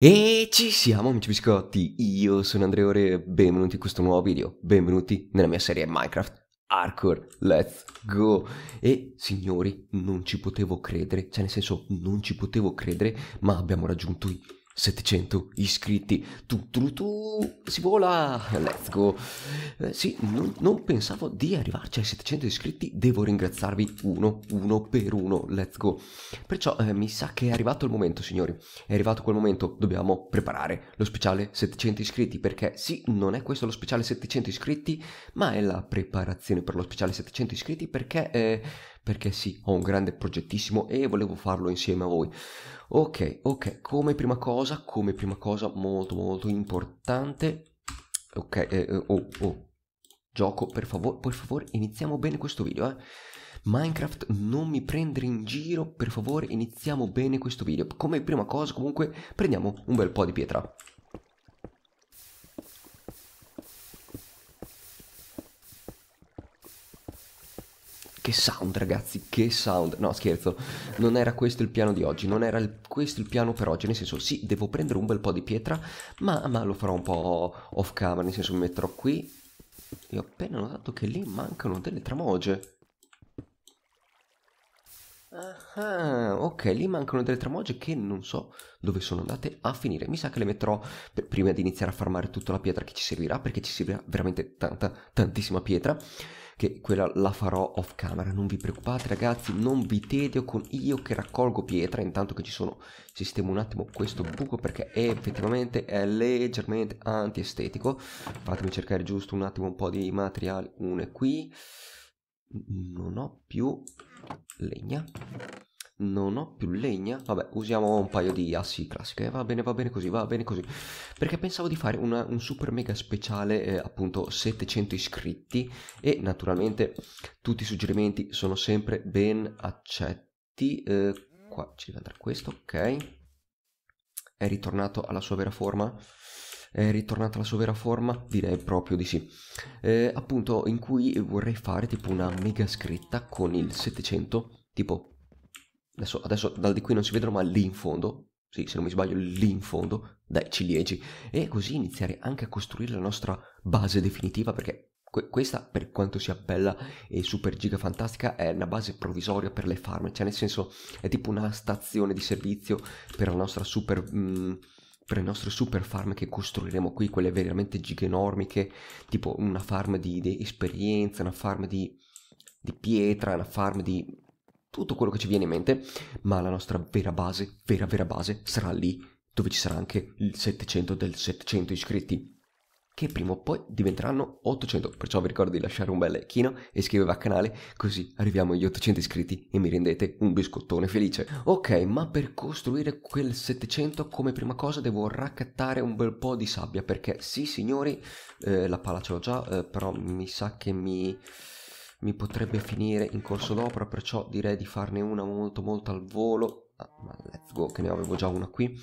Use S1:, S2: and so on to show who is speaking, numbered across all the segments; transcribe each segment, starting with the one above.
S1: E ci siamo amici biscotti, io sono Andreore e benvenuti in questo nuovo video, benvenuti nella mia serie Minecraft Hardcore, let's go! E signori, non ci potevo credere, cioè nel senso non ci potevo credere, ma abbiamo raggiunto i 700 iscritti, tu, tu, tu, si vola, let's go. Eh, sì, non, non, pensavo di arrivarci ai 700 iscritti, devo ringraziarvi uno, uno per uno, let's go. Perciò eh, mi sa che è arrivato il momento, signori, è arrivato quel momento, dobbiamo preparare lo speciale 700 iscritti, perché sì, non è questo lo speciale 700 iscritti, ma è la preparazione per lo speciale 700 iscritti, perché... Eh, perché sì, ho un grande progettissimo e volevo farlo insieme a voi. Ok, ok, come prima cosa, come prima cosa molto molto importante. Ok, eh, eh oh, oh, gioco, per favore, per favore, iniziamo bene questo video, eh. Minecraft, non mi prendere in giro, per favore, iniziamo bene questo video. Come prima cosa, comunque, prendiamo un bel po' di pietra. Che sound, ragazzi, che sound. No, scherzo, non era questo il piano di oggi, non era il, questo il piano per oggi. Nel senso, sì, devo prendere un bel po' di pietra, ma, ma lo farò un po' off camera. Nel senso, mi metterò qui. E ho appena notato che lì mancano delle tramoge. Ah, ok, lì mancano delle tremoge che non so dove sono andate a finire. Mi sa che le metterò prima di iniziare a farmare tutta la pietra che ci servirà, perché ci servirà veramente tanta, tantissima pietra che quella la farò off camera, non vi preoccupate ragazzi, non vi tedio con io che raccolgo pietra, intanto che ci sono, sistemo un attimo questo buco perché è effettivamente è leggermente antiestetico, fatemi cercare giusto un attimo un po' di materiali, uno è qui, non ho più legna, non ho più legna. Vabbè, usiamo un paio di assi classiche. Eh, va bene, va bene così, va bene così. Perché pensavo di fare una, un super mega speciale, eh, appunto, 700 iscritti. E naturalmente tutti i suggerimenti sono sempre ben accetti. Eh, qua ci deve andare questo, ok. È ritornato alla sua vera forma? è ritornata alla sua vera forma? Direi proprio di sì. Eh, appunto, in cui vorrei fare tipo una mega scritta con il 700, tipo adesso, adesso dal di qui non si vedono ma lì in fondo, sì se non mi sbaglio lì in fondo, dai ciliegi e così iniziare anche a costruire la nostra base definitiva perché que- questa per quanto sia bella e super giga fantastica è una base provvisoria per le farm, cioè nel senso è tipo una stazione di servizio per la nostra super... Mh, mm, per le nostre super farm che costruiremo qui, quelle veramente giganormiche, tipo una farm di, di esperienza, una farm di, di pietra, una farm di tutto quello che ci viene in mente, ma la nostra vera base, vera vera base sarà lì, dove ci sarà anche il 700 del 700 iscritti che prima o poi diventeranno 800, perciò vi ricordo di lasciare un bel like e iscrivervi al canale così arriviamo agli 800 iscritti e mi rendete un biscottone felice. Ok, ma per costruire quel 700 come prima cosa devo raccattare un bel po' di sabbia perché sì signori, eh, la pala ce l'ho già, eh, però mi sa che mi mi potrebbe finire in corso d'opera, perciò direi di farne una molto molto al volo. Ah, ma let's go, che ne avevo già una qui.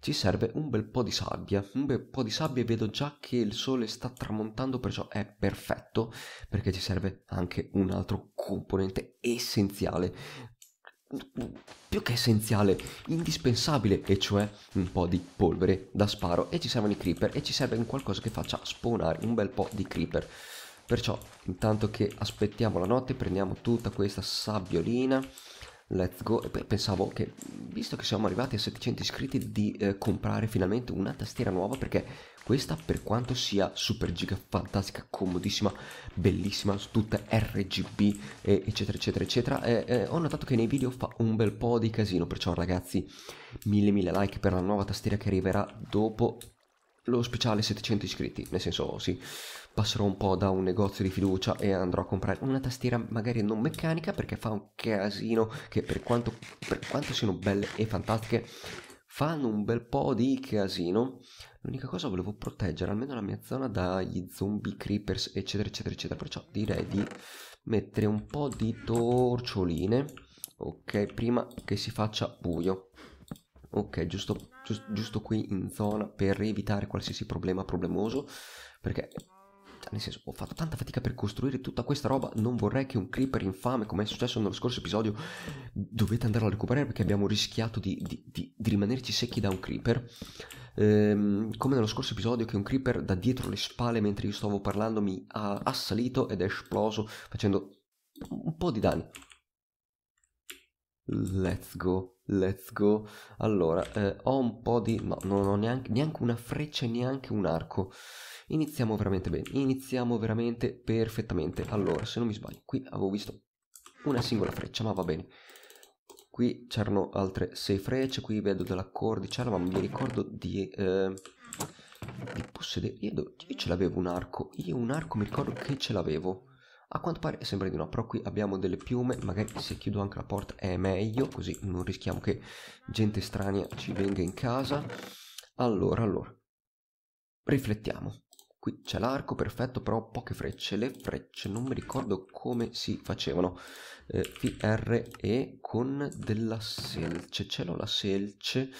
S1: Ci serve un bel po' di sabbia, un bel po' di sabbia e vedo già che il sole sta tramontando, perciò è perfetto, perché ci serve anche un altro componente essenziale più che essenziale, indispensabile, e cioè un po' di polvere da sparo. E ci servono i creeper e ci serve un qualcosa che faccia spawnare un bel po' di creeper. Perciò, intanto che aspettiamo la notte, prendiamo tutta questa sabbiolina. Let's go. E poi pensavo che, visto che siamo arrivati a 700 iscritti, di eh, comprare finalmente una tastiera nuova perché questa, per quanto sia super giga fantastica, comodissima, bellissima, tutta RGB, eh, eccetera, eccetera, eccetera, eh, eh, ho notato che nei video fa un bel po' di casino. Perciò, ragazzi, mille, mille like per la nuova tastiera che arriverà dopo lo speciale 700 iscritti, nel senso sì, passerò un po' da un negozio di fiducia e andrò a comprare una tastiera magari non meccanica perché fa un casino che per quanto, per quanto siano belle e fantastiche fanno un bel po' di casino. L'unica cosa volevo proteggere almeno la mia zona dagli zombie creepers eccetera eccetera eccetera, perciò direi di mettere un po' di torcioline, ok, prima che si faccia buio. Ok, giusto, giusto, giusto qui in zona per evitare qualsiasi problema problemoso, perché cioè, nel senso, ho fatto tanta fatica per costruire tutta questa roba. Non vorrei che un creeper infame, come è successo nello scorso episodio, dovete andarlo a recuperare perché abbiamo rischiato di, di, di, di rimanerci secchi da un creeper. Ehm, come nello scorso episodio, che un creeper da dietro le spalle, mentre io stavo parlando, mi ha assalito ed è esploso, facendo un po' di danni. Let's go. Let's go. Allora, eh, ho un po' di... ma no, non ho neanche, neanche una freccia, e neanche un arco. Iniziamo veramente bene, iniziamo veramente perfettamente. Allora, se non mi sbaglio, qui avevo visto una singola freccia, ma va bene. Qui c'erano altre sei frecce, qui vedo della cordicella, ma mi ricordo di... Eh, di possedere... Io, io ce l'avevo un arco, io un arco mi ricordo che ce l'avevo. A quanto pare sembra di no, però qui abbiamo delle piume, magari se chiudo anche la porta è meglio, così non rischiamo che gente strana ci venga in casa. Allora, allora, riflettiamo. Qui c'è l'arco, perfetto, però poche frecce. Le frecce non mi ricordo come si facevano. Eh, VRE con della selce. Ce l'ho la selce?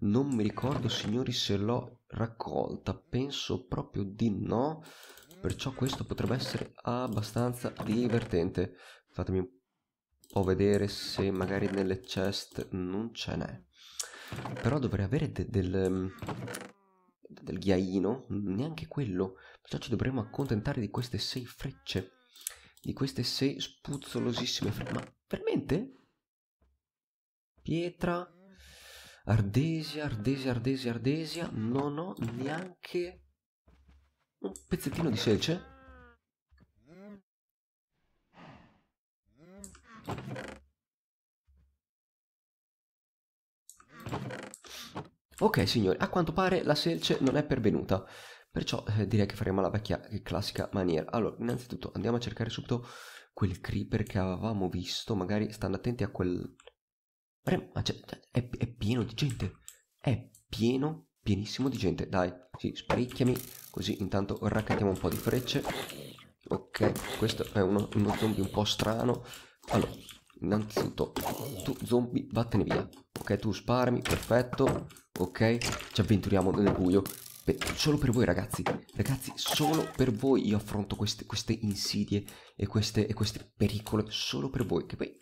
S1: Non mi ricordo, signori, se l'ho raccolta. Penso proprio di no. Perciò questo potrebbe essere abbastanza divertente. Fatemi un po' vedere se magari nelle chest non ce n'è. Però dovrei avere de del, mm, del ghiaino, neanche quello. Perciò ci dovremmo accontentare di queste sei frecce. Di queste sei spuzzolosissime frecce. Ma veramente? Pietra, ardesia, ardesia, ardesia, ardesia. Non ho neanche un pezzettino di selce. Ok signori, a quanto pare la selce non è pervenuta, perciò eh, direi che faremo la vecchia e classica maniera. Allora, innanzitutto andiamo a cercare subito quel creeper che avevamo visto, magari stando attenti a quel... Ma c'è, è, è pieno di gente, è pieno pienissimo di gente. Dai, sì, sparicchiami. Così intanto raccattiamo un po' di frecce. Ok, questo è uno, uno zombie un po' strano. Allora, innanzitutto, tu zombie, vattene via. Ok, tu sparmi, perfetto. Ok, ci avventuriamo nel buio. Beh, solo per voi ragazzi, ragazzi, solo per voi io affronto queste, queste insidie e queste, e queste pericole, solo per voi. Che poi,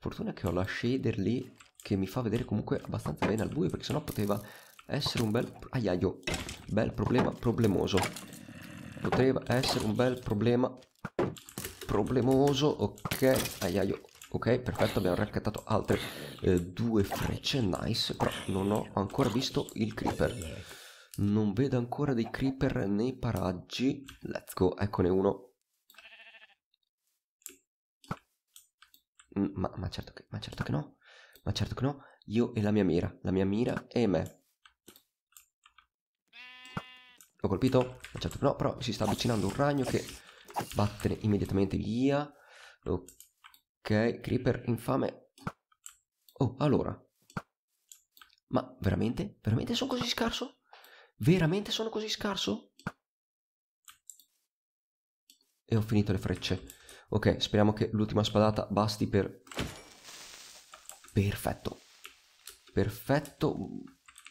S1: fortuna che ho la shader lì che mi fa vedere comunque abbastanza bene al buio, perché sennò poteva essere un bel... Aiaio, oh, bel problema problemoso. Poteva essere un bel problema problemoso. Ok, aiaio. Oh, ok, perfetto, abbiamo raccattato altre eh, due frecce, nice, però non ho ancora visto il creeper. Non vedo ancora dei creeper nei paraggi. Let's go, eccone uno. Mm, ma, ma, certo che, ma certo che no, ma certo che no, io e la mia mira, la mia mira e me. L'ho colpito? Certo no, però si sta avvicinando un ragno che battene immediatamente via. Ok, creeper infame. Oh, allora. Ma veramente? Veramente sono così scarso? Veramente sono così scarso? E ho finito le frecce. Ok, speriamo che l'ultima spadata basti per... Perfetto. Perfetto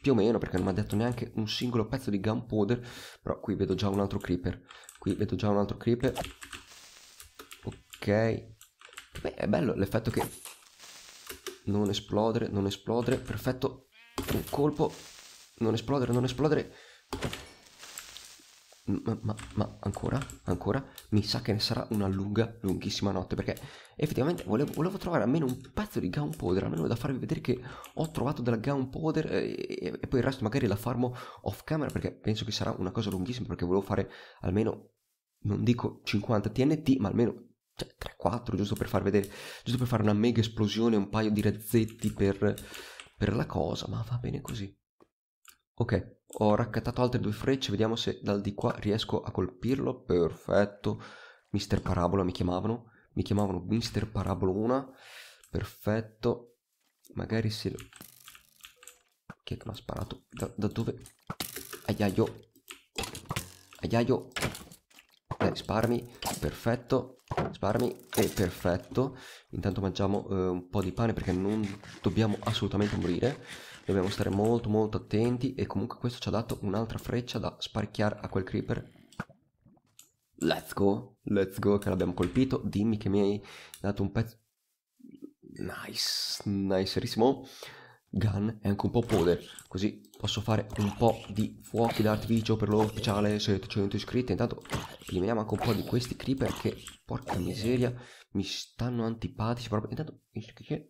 S1: più o meno perché non mi ha detto neanche un singolo pezzo di gunpowder però qui vedo già un altro creeper qui vedo già un altro creeper ok beh è bello l'effetto che non esplodere non esplodere perfetto un colpo non esplodere non esplodere ma, ma, ma, ancora, ancora, mi sa che ne sarà una lunga, lunghissima notte perché effettivamente volevo, volevo trovare almeno un pezzo di gunpowder, almeno da farvi vedere che ho trovato della gunpowder eh, e, e poi il resto magari la farmo off camera perché penso che sarà una cosa lunghissima perché volevo fare almeno, non dico 50 TNT, ma almeno cioè 3-4 giusto per far vedere, giusto per fare una mega esplosione, un paio di razzetti per, per la cosa, ma va bene così. Ok, ho raccattato altre due frecce, vediamo se dal di qua riesco a colpirlo. Perfetto. Mister Parabola mi chiamavano. Mi chiamavano Mister Parabolona. Perfetto. Magari se... Lo... Chi è che mi ha sparato? Da, da dove? Aiaio. Aiaio. Dai, sparmi. Perfetto. Sparmi. E perfetto. Intanto mangiamo eh, un po' di pane perché non dobbiamo assolutamente morire dobbiamo stare molto molto attenti e comunque questo ci ha dato un'altra freccia da sparchiare a quel creeper let's go let's go che l'abbiamo colpito dimmi che mi hai dato un pezzo nice nicerissimo nice gun e anche un po' pole, così posso fare un po' di fuochi d'artificio per loro speciale 700 iscritti. Intanto eliminiamo anche un po' di questi creeper che, porca miseria, mi stanno antipatici proprio. Intanto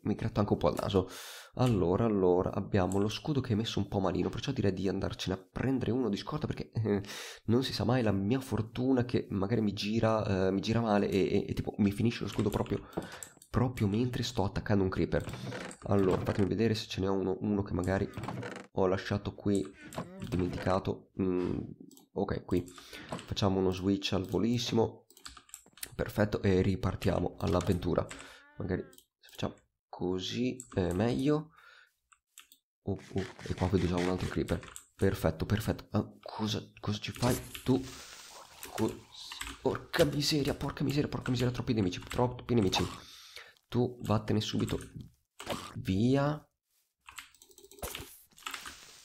S1: mi gratta anche un po' il naso. Allora, allora, abbiamo lo scudo che è messo un po' malino, perciò direi di andarcene a prendere uno di scorta perché eh, non si sa mai la mia fortuna che magari mi gira, eh, mi gira male e, e, e tipo mi finisce lo scudo proprio proprio mentre sto attaccando un creeper. Allora, fatemi vedere se ce n'è uno, uno che magari ho lasciato qui, dimenticato. Mm, ok, qui. Facciamo uno switch al volissimo. Perfetto, e ripartiamo all'avventura. Magari facciamo così, è meglio. Oh, oh, e qua vedo già un altro creeper. Perfetto, perfetto. Ah, cosa, cosa ci fai tu? Co porca miseria, porca miseria, porca miseria, troppi nemici, troppi nemici. Tu vattene subito via.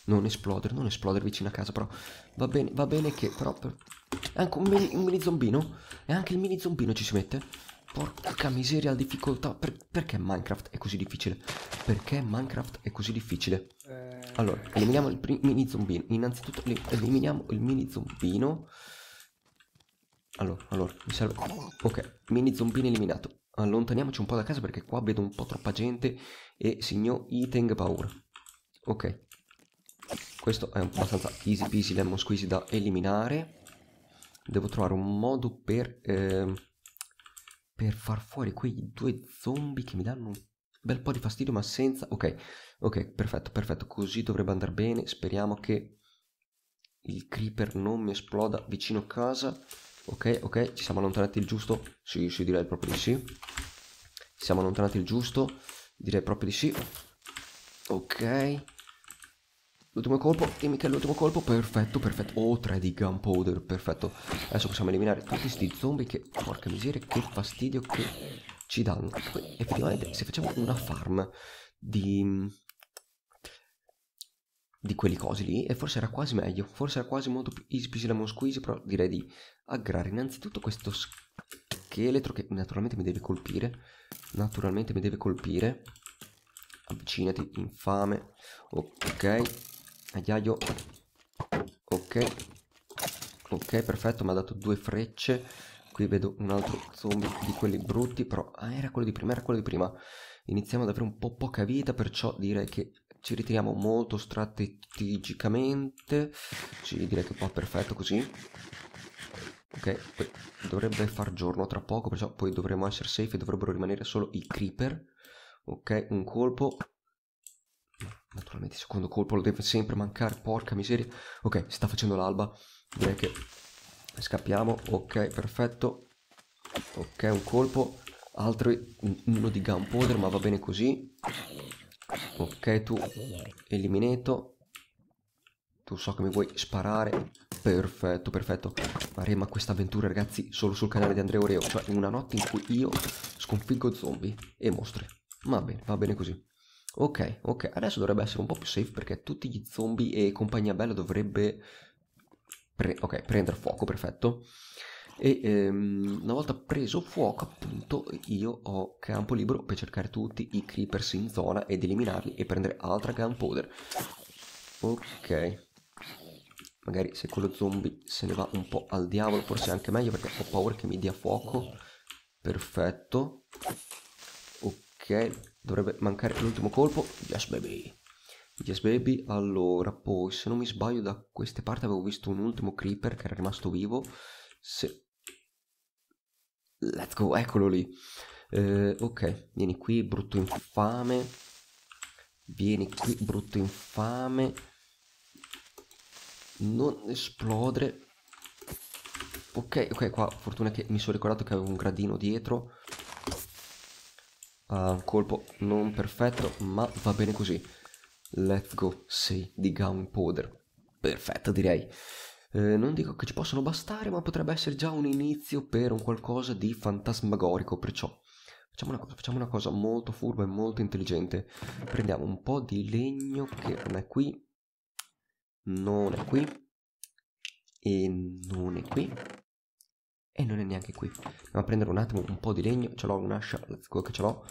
S1: Non esplodere, non esplodere vicino a casa, però. Va bene, va bene che, però... Per... È anche un mini, un mini, zombino? E anche il mini zombino ci si mette? Porca miseria, la difficoltà. Per, perché Minecraft è così difficile? Perché Minecraft è così difficile? Eh. Allora, eliminiamo il mini zombino. Innanzitutto eliminiamo il mini zombino. Allora, allora, mi serve... Ok, mini zombino eliminato allontaniamoci un po' da casa perché qua vedo un po' troppa gente e signor Iteng paura. Ok. Questo è abbastanza easy peasy lemon squeezy da eliminare. Devo trovare un modo per, eh, per far fuori quei due zombie che mi danno un bel po' di fastidio ma senza... Ok, ok, perfetto, perfetto. Così dovrebbe andare bene. Speriamo che il creeper non mi esploda vicino a casa. Ok, ok, ci siamo allontanati il giusto. Sì, sì, direi proprio di sì. Ci siamo allontanati il giusto. Direi proprio di sì. Ok. L'ultimo colpo, dimmi che è l'ultimo colpo, perfetto, perfetto. Oh, 3 di gunpowder, perfetto. Adesso possiamo eliminare tutti questi zombie che, porca miseria, che fastidio che ci danno. Poi, effettivamente, se facciamo una farm di di quelle cose lì e forse era quasi meglio, forse era quasi molto più easy peasy lemon squeezy, però direi di aggrare innanzitutto questo scheletro che naturalmente mi deve colpire, naturalmente mi deve colpire, avvicinati infame, oh, ok, agliaio, ok, ok perfetto mi ha dato due frecce, qui vedo un altro zombie di quelli brutti, però ah, era quello di prima, era quello di prima, iniziamo ad avere un po' poca vita, perciò direi che ci ritiriamo molto strategicamente ci direi che qua perfetto così ok dovrebbe far giorno tra poco perciò poi dovremo essere safe e dovrebbero rimanere solo i creeper ok un colpo naturalmente il secondo colpo lo deve sempre mancare porca miseria ok sta facendo l'alba direi che scappiamo ok perfetto ok un colpo altro uno di gunpowder ma va bene così Ok, tu eliminato. Tu so che mi vuoi sparare. Perfetto, perfetto. Faremo questa avventura, ragazzi, solo sul canale di Andrea Oreo. Cioè, una notte in cui io sconfiggo zombie e mostri. Va bene, va bene così. Ok, ok. Adesso dovrebbe essere un po' più safe perché tutti gli zombie e compagnia bella dovrebbe... Pre ok, prendere fuoco, perfetto e ehm, una volta preso fuoco appunto io ho campo libero per cercare tutti i creepers in zona ed eliminarli e prendere altra gunpowder ok magari se quello zombie se ne va un po' al diavolo forse è anche meglio perché ho paura che mi dia fuoco perfetto ok dovrebbe mancare l'ultimo colpo yes baby yes baby allora poi se non mi sbaglio da queste parti avevo visto un ultimo creeper che era rimasto vivo se Let's go, eccolo lì. Eh, ok, vieni qui, brutto infame. Vieni qui, brutto infame. Non esplodere. Ok, ok, qua fortuna che mi sono ricordato che avevo un gradino dietro. Ah, un colpo non perfetto, ma va bene così. Let's go, 6 di Gunpowder. Perfetto, direi. Eh, non dico che ci possono bastare, ma potrebbe essere già un inizio per un qualcosa di fantasmagorico, perciò facciamo una cosa, facciamo una cosa molto furba e molto intelligente. Prendiamo un po' di legno che non è qui, non è qui, e non è qui, e non è neanche qui. Andiamo a prendere un attimo un po' di legno, ce l'ho un'ascia, quello che ce l'ho,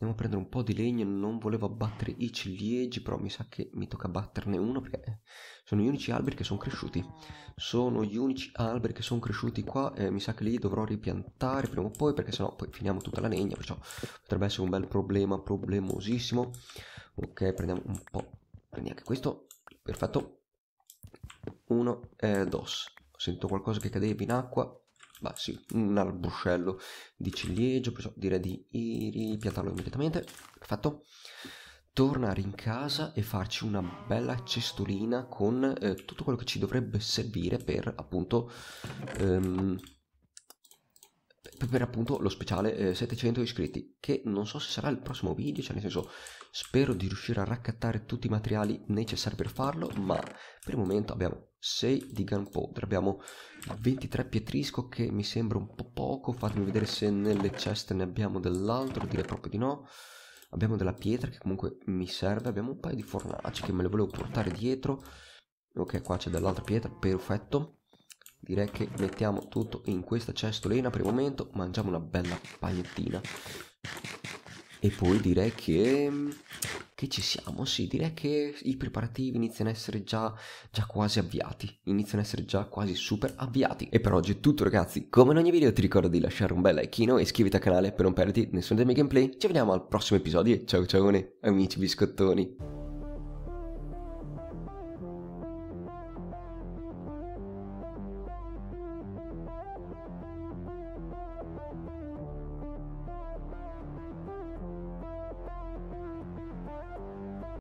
S1: Andiamo a prendere un po' di legno, non volevo abbattere i ciliegi, però mi sa che mi tocca abbatterne uno perché sono gli unici alberi che sono cresciuti. Sono gli unici alberi che sono cresciuti qua, e mi sa che li dovrò ripiantare prima o poi perché sennò poi finiamo tutta la legna, perciò potrebbe essere un bel problema, problemosissimo. Ok, prendiamo un po', prendi anche questo, perfetto. Uno, eh, dos. Sento qualcosa che cadeva in acqua, ma sì, un arbuscello di ciliegio, perciò direi di ripiantarlo immediatamente, perfetto. Tornare in casa e farci una bella cestolina con eh, tutto quello che ci dovrebbe servire per appunto ehm, per appunto lo speciale eh, 700 iscritti che non so se sarà il prossimo video cioè nel senso spero di riuscire a raccattare tutti i materiali necessari per farlo ma per il momento abbiamo 6 di gunpowder abbiamo 23 pietrisco che mi sembra un po' poco fatemi vedere se nelle ceste ne abbiamo dell'altro direi proprio di no abbiamo della pietra che comunque mi serve abbiamo un paio di fornaci che me le volevo portare dietro ok qua c'è dell'altra pietra perfetto direi che mettiamo tutto in questa cestolina per il momento mangiamo una bella pagliettina e poi direi che che ci siamo sì direi che i preparativi iniziano a essere già, già quasi avviati iniziano a essere già quasi super avviati e per oggi è tutto ragazzi come in ogni video ti ricordo di lasciare un bel like e iscriviti al canale per non perderti nessuno dei miei gameplay ci vediamo al prossimo episodio ciao ciao amici biscottoni